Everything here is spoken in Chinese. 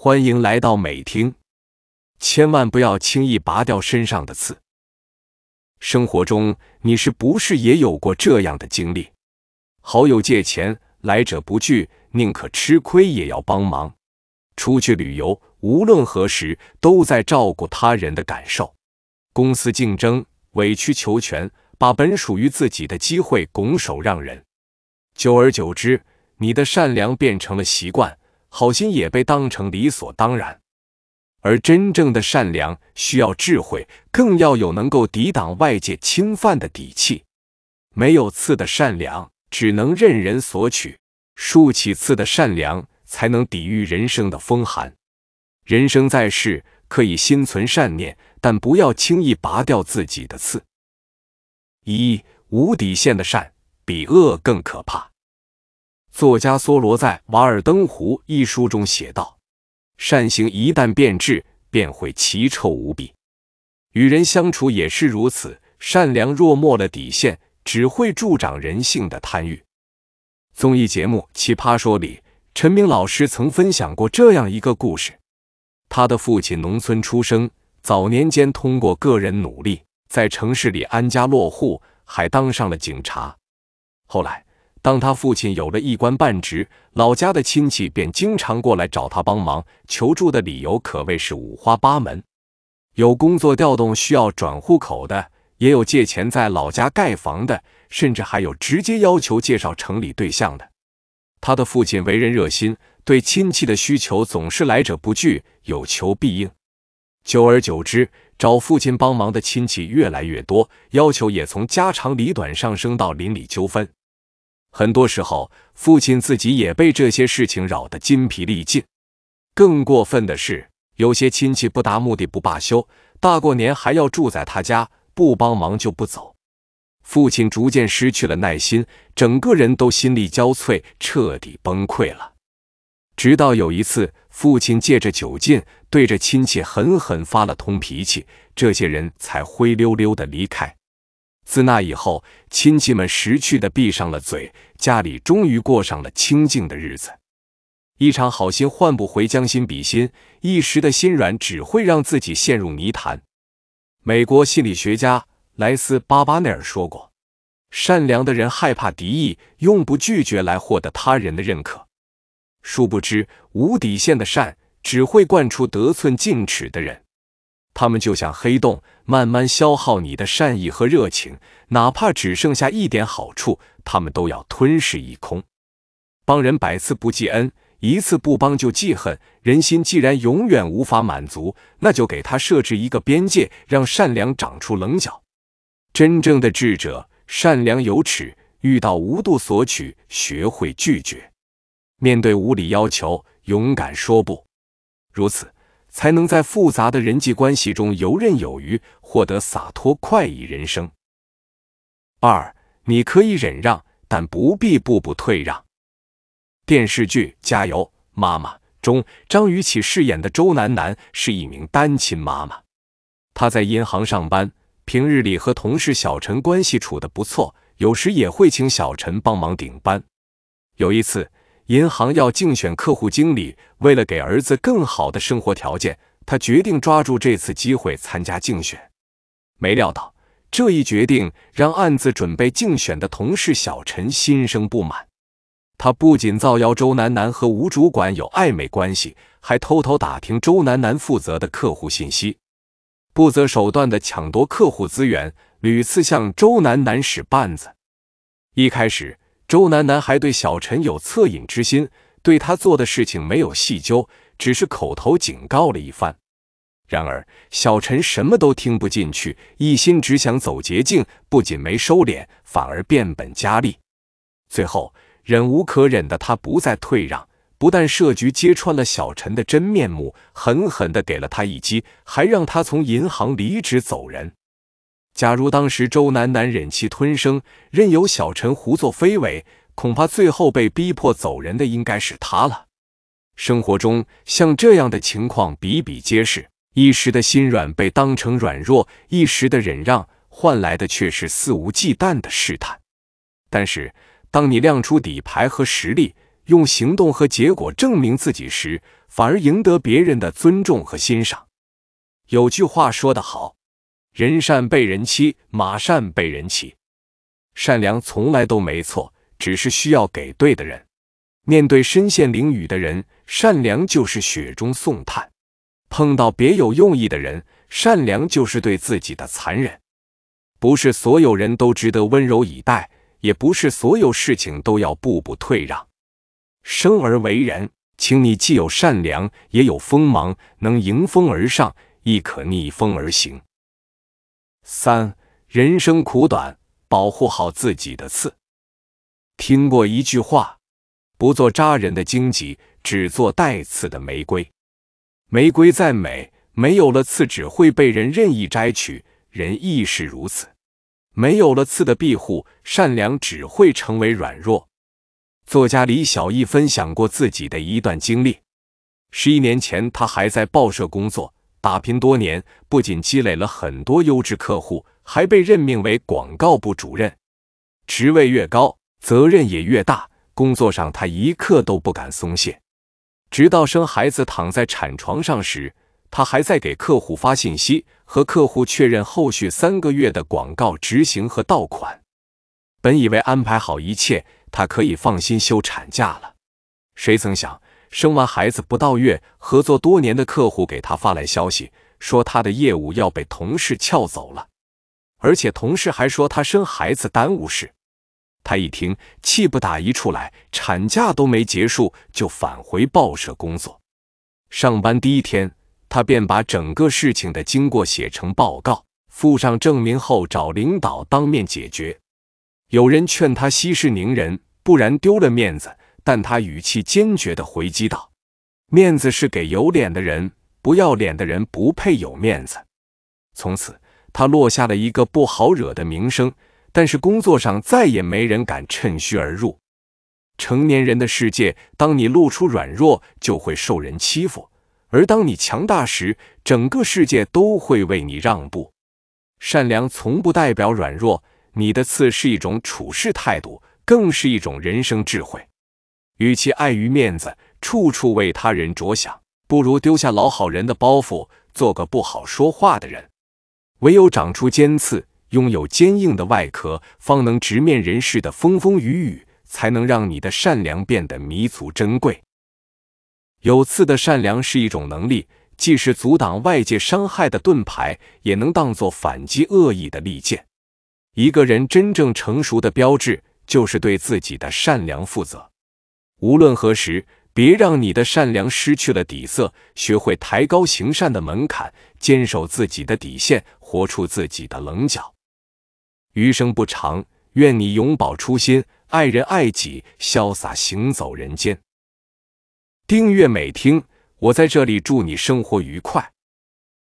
欢迎来到美听，千万不要轻易拔掉身上的刺。生活中，你是不是也有过这样的经历？好友借钱，来者不拒，宁可吃亏也要帮忙；出去旅游，无论何时都在照顾他人的感受；公司竞争，委曲求全，把本属于自己的机会拱手让人。久而久之，你的善良变成了习惯。好心也被当成理所当然，而真正的善良需要智慧，更要有能够抵挡外界侵犯的底气。没有刺的善良，只能任人索取；竖起刺的善良，才能抵御人生的风寒。人生在世，可以心存善念，但不要轻易拔掉自己的刺。一无底线的善，比恶更可怕。作家梭罗在《瓦尔登湖》一书中写道：“善行一旦变质，便会奇臭无比。与人相处也是如此，善良若没了底线，只会助长人性的贪欲。”综艺节目《奇葩说》里，陈明老师曾分享过这样一个故事：他的父亲农村出生，早年间通过个人努力，在城市里安家落户，还当上了警察。后来，当他父亲有了一官半职，老家的亲戚便经常过来找他帮忙求助的理由可谓是五花八门，有工作调动需要转户口的，也有借钱在老家盖房的，甚至还有直接要求介绍城里对象的。他的父亲为人热心，对亲戚的需求总是来者不拒，有求必应。久而久之，找父亲帮忙的亲戚越来越多，要求也从家长里短上升到邻里纠纷。很多时候，父亲自己也被这些事情扰得筋疲力尽。更过分的是，有些亲戚不达目的不罢休，大过年还要住在他家，不帮忙就不走。父亲逐渐失去了耐心，整个人都心力交瘁，彻底崩溃了。直到有一次，父亲借着酒劲，对着亲戚狠狠发了通脾气，这些人才灰溜溜的离开。自那以后，亲戚们识趣的闭上了嘴，家里终于过上了清静的日子。一场好心换不回，将心比心，一时的心软只会让自己陷入泥潭。美国心理学家莱斯·巴巴内尔说过：“善良的人害怕敌意，用不拒绝来获得他人的认可。殊不知，无底线的善只会惯出得寸进尺的人。”他们就像黑洞，慢慢消耗你的善意和热情，哪怕只剩下一点好处，他们都要吞噬一空。帮人百次不记恩，一次不帮就记恨。人心既然永远无法满足，那就给他设置一个边界，让善良长出棱角。真正的智者，善良有尺，遇到无度索取，学会拒绝；面对无理要求，勇敢说不。如此。才能在复杂的人际关系中游刃有余，获得洒脱快意人生。二，你可以忍让，但不必步步退让。电视剧《加油妈妈》中，张雨绮饰演的周楠楠是一名单亲妈妈，她在银行上班，平日里和同事小陈关系处得不错，有时也会请小陈帮忙顶班。有一次，银行要竞选客户经理，为了给儿子更好的生活条件，他决定抓住这次机会参加竞选。没料到，这一决定让暗自准备竞选的同事小陈心生不满。他不仅造谣周楠楠和吴主管有暧昧关系，还偷偷打听周楠楠负责的客户信息，不择手段的抢夺客户资源，屡次向周楠楠使绊子。一开始。周楠楠还对小陈有恻隐之心，对他做的事情没有细究，只是口头警告了一番。然而小陈什么都听不进去，一心只想走捷径，不仅没收敛，反而变本加厉。最后忍无可忍的他不再退让，不但设局揭穿了小陈的真面目，狠狠地给了他一击，还让他从银行离职走人。假如当时周楠楠忍气吞声，任由小陈胡作非为，恐怕最后被逼迫走人的应该是他了。生活中像这样的情况比比皆是，一时的心软被当成软弱，一时的忍让换来的却是肆无忌惮的试探。但是，当你亮出底牌和实力，用行动和结果证明自己时，反而赢得别人的尊重和欣赏。有句话说得好。人善被人欺，马善被人骑。善良从来都没错，只是需要给对的人。面对身陷囹圄的人，善良就是雪中送炭；碰到别有用意的人，善良就是对自己的残忍。不是所有人都值得温柔以待，也不是所有事情都要步步退让。生而为人，请你既有善良，也有锋芒，能迎风而上，亦可逆风而行。三人生苦短，保护好自己的刺。听过一句话：“不做扎人的荆棘，只做带刺的玫瑰。”玫瑰再美，没有了刺，只会被人任意摘取。人亦是如此，没有了刺的庇护，善良只会成为软弱。作家李小艺分享过自己的一段经历：十一年前，他还在报社工作。打拼多年，不仅积累了很多优质客户，还被任命为广告部主任。职位越高，责任也越大。工作上，他一刻都不敢松懈。直到生孩子躺在产床上时，他还在给客户发信息，和客户确认后续三个月的广告执行和到款。本以为安排好一切，他可以放心休产假了，谁曾想？生完孩子不到月，合作多年的客户给他发来消息，说他的业务要被同事撬走了，而且同事还说他生孩子耽误事。他一听，气不打一处来，产假都没结束就返回报社工作。上班第一天，他便把整个事情的经过写成报告，附上证明后找领导当面解决。有人劝他息事宁人，不然丢了面子。但他语气坚决地回击道：“面子是给有脸的人，不要脸的人不配有面子。”从此，他落下了一个不好惹的名声。但是工作上再也没人敢趁虚而入。成年人的世界，当你露出软弱，就会受人欺负；而当你强大时，整个世界都会为你让步。善良从不代表软弱，你的刺是一种处事态度，更是一种人生智慧。与其碍于面子，处处为他人着想，不如丢下老好人的包袱，做个不好说话的人。唯有长出尖刺，拥有坚硬的外壳，方能直面人世的风风雨雨，才能让你的善良变得弥足珍贵。有刺的善良是一种能力，既是阻挡外界伤害的盾牌，也能当作反击恶意的利剑。一个人真正成熟的标志，就是对自己的善良负责。无论何时，别让你的善良失去了底色。学会抬高行善的门槛，坚守自己的底线，活出自己的棱角。余生不长，愿你永葆初心，爱人爱己，潇洒行走人间。订阅美听，我在这里祝你生活愉快。